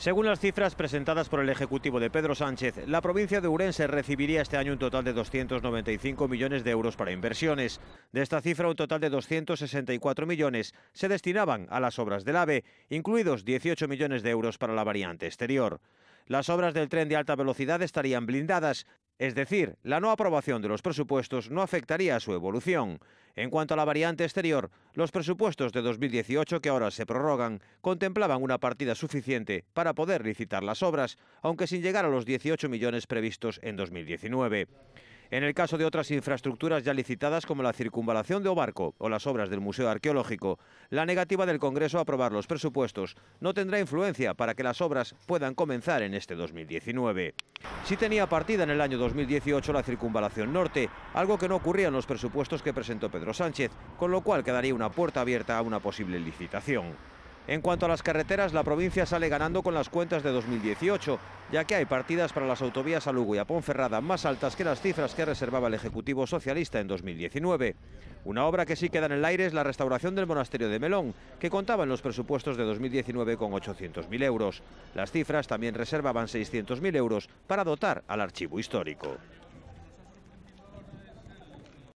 Según las cifras presentadas por el Ejecutivo de Pedro Sánchez, la provincia de Urense recibiría este año un total de 295 millones de euros para inversiones. De esta cifra, un total de 264 millones se destinaban a las obras del AVE, incluidos 18 millones de euros para la variante exterior. Las obras del tren de alta velocidad estarían blindadas es decir, la no aprobación de los presupuestos no afectaría a su evolución. En cuanto a la variante exterior, los presupuestos de 2018 que ahora se prorrogan contemplaban una partida suficiente para poder licitar las obras, aunque sin llegar a los 18 millones previstos en 2019. En el caso de otras infraestructuras ya licitadas como la circunvalación de Obarco o las obras del Museo Arqueológico, la negativa del Congreso a aprobar los presupuestos no tendrá influencia para que las obras puedan comenzar en este 2019. Si tenía partida en el año 2018 la circunvalación norte, algo que no ocurría en los presupuestos que presentó Pedro Sánchez, con lo cual quedaría una puerta abierta a una posible licitación. En cuanto a las carreteras, la provincia sale ganando con las cuentas de 2018, ya que hay partidas para las autovías a Lugo y a Ponferrada más altas que las cifras que reservaba el Ejecutivo Socialista en 2019. Una obra que sí queda en el aire es la restauración del monasterio de Melón, que contaba en los presupuestos de 2019 con 800.000 euros. Las cifras también reservaban 600.000 euros para dotar al archivo histórico.